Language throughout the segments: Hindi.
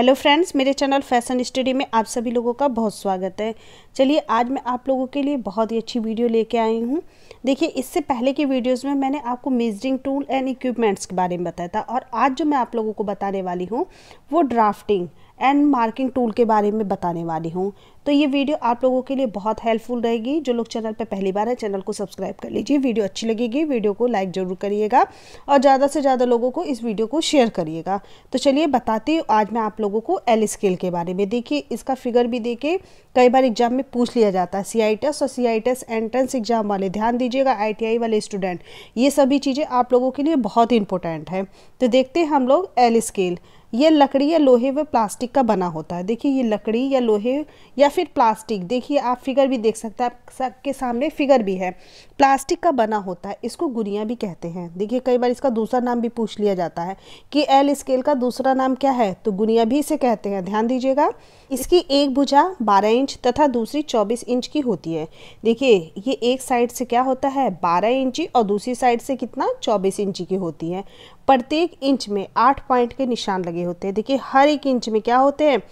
हेलो फ्रेंड्स मेरे चैनल फैशन स्टडी में आप सभी लोगों का बहुत स्वागत है चलिए आज मैं आप लोगों के लिए बहुत ही अच्छी वीडियो लेके आई हूँ देखिए इससे पहले की वीडियोस में मैंने आपको मेजरिंग टूल एंड इक्विपमेंट्स के बारे में बताया था और आज जो मैं आप लोगों को बताने वाली हूँ वो ड्राफ्टिंग एंड मार्किंग टूल के बारे में बताने वाली हूँ तो ये वीडियो आप लोगों के लिए बहुत हेल्पफुल रहेगी जो लोग चैनल पर पहली बार है चैनल को सब्सक्राइब कर लीजिए वीडियो अच्छी लगेगी वीडियो को लाइक ज़रूर करिएगा और ज़्यादा से ज़्यादा लोगों को इस वीडियो को शेयर करिएगा तो चलिए बताती हूँ आज मैं आप लोगों को एल स्केल के बारे में देखिए इसका फिगर भी देखिए कई बार एग्जाम में पूछ लिया जाता है सी और सी एंट्रेंस एग्जाम वाले ध्यान दीजिएगा आई वाले स्टूडेंट ये सभी चीज़ें आप लोगों के लिए बहुत इंपॉर्टेंट है तो देखते हैं हम लोग एल स्केल यह लकड़ी या लोहे व प्लास्टिक का बना होता है देखिए ये लकड़ी या लोहे या फिर प्लास्टिक देखिए आप फिगर भी देख सकते हैं आपके सामने फिगर भी है प्लास्टिक का बना होता है इसको गुनिया भी कहते हैं देखिए कई बार इसका दूसरा नाम भी पूछ लिया जाता है कि एल स्केल का दूसरा नाम क्या है तो गुनिया भी इसे कहते हैं ध्यान दीजिएगा इसकी एक भुजा बारह इंच तथा दूसरी चौबीस इंच की होती है देखिए ये एक साइड से क्या होता है बारह इंची और दूसरी साइड से कितना चौबीस इंची की होती है प्रत्येक इंच में आठ पॉइंट के निशान लगे लगे होते हैं देखिए हर एक इंच में क्या होते हैं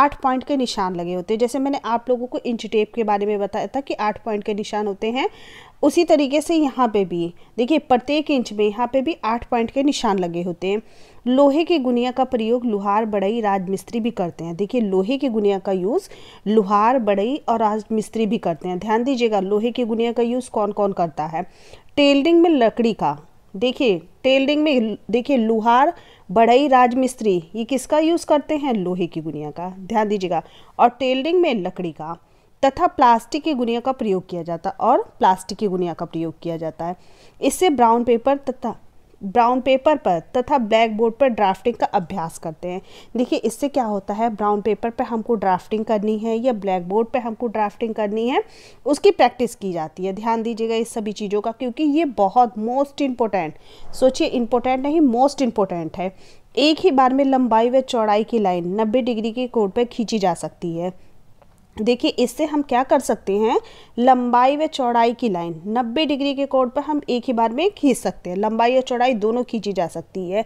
आठ पॉइंट के निशान लगे होते हैं जैसे मैंने आप लोगों को इंच टेप के बारे में बताया था कि आठ पॉइंट के निशान होते हैं उसी तरीके से यहाँ पे भी देखिए प्रत्येक इंच में यहाँ पे भी आठ पॉइंट के निशान लगे होते हैं लोहे के गुनिया का प्रयोग लुहार बड़ई राजमिस्त्री भी करते हैं देखिए लोहे के गुनिया का यूज़ लुहार बड़ई और राजमिस्त्री भी करते हैं ध्यान दीजिएगा लोहे के गुनिया का यूज़ कौन कौन करता है टेलरिंग में लकड़ी का देखिए टेलरिंग में देखिए लुहार बढ़ई राजमिस्त्री ये किसका यूज़ करते हैं लोहे की गुनिया का ध्यान दीजिएगा और टेलरिंग में लकड़ी का तथा प्लास्टिक की गुनिया का प्रयोग किया जाता है और प्लास्टिक की गुनिया का प्रयोग किया जाता है इससे ब्राउन पेपर तथा ब्राउन पेपर पर तथा ब्लैक बोर्ड पर ड्राफ्टिंग का अभ्यास करते हैं देखिए इससे क्या होता है ब्राउन पेपर पर हमको ड्राफ्टिंग करनी है या ब्लैक बोर्ड पर हमको ड्राफ्टिंग करनी है उसकी प्रैक्टिस की जाती है ध्यान दीजिएगा इस सभी चीज़ों का क्योंकि ये बहुत मोस्ट इम्पोर्टेंट सोचिए इम्पोर्टेंट नहीं मोस्ट इम्पोर्टेंट है एक ही बार में लंबाई व चौड़ाई की लाइन नब्बे डिग्री के कोण पर खींची जा सकती है देखिए इससे हम क्या कर सकते हैं लंबाई व चौड़ाई की लाइन 90 डिग्री के कोण पर हम एक ही बार में खींच सकते हैं लंबाई और चौड़ाई दोनों खींची जा सकती है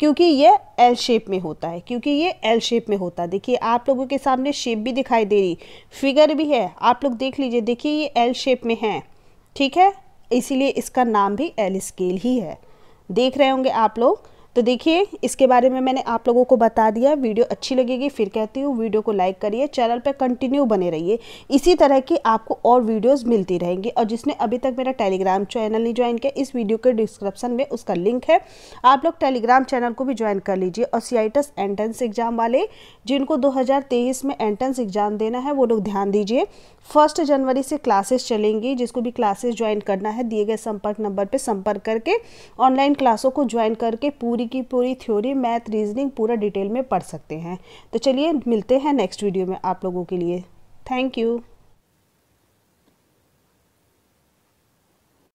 क्योंकि ये एल शेप में होता है क्योंकि ये एल शेप में होता है देखिए आप लोगों के सामने शेप भी दिखाई दे रही फिगर भी है आप लोग देख लीजिए देखिए ये एल शेप में है ठीक है इसीलिए इसका नाम भी एल स्केल ही है देख रहे होंगे आप लोग तो देखिए इसके बारे में मैंने आप लोगों को बता दिया वीडियो अच्छी लगेगी फिर कहती हूँ वीडियो को लाइक करिए चैनल पर कंटिन्यू बने रहिए इसी तरह की आपको और वीडियोज़ मिलती रहेंगी और जिसने अभी तक मेरा टेलीग्राम चैनल नहीं ज्वाइन किया इस वीडियो के डिस्क्रिप्शन में उसका लिंक है आप लोग टेलीग्राम चैनल को भी ज्वाइन कर लीजिए और सीआईटस एंट्रेंस एग्जाम वाले जिनको दो में एंट्रेंस एग्जाम देना है वो लोग ध्यान दीजिए फर्स्ट जनवरी से क्लासेस चलेंगी जिसको भी क्लासेस ज्वाइन करना है दिए गए संपर्क नंबर पर संपर्क करके ऑनलाइन क्लासों को ज्वाइन करके पूरी पूरी की पूरी थ्योरी मैथ रीजनिंग पूरा डिटेल में पढ़ सकते हैं तो चलिए मिलते हैं नेक्स्ट वीडियो में आप लोगों के लिए थैंक यू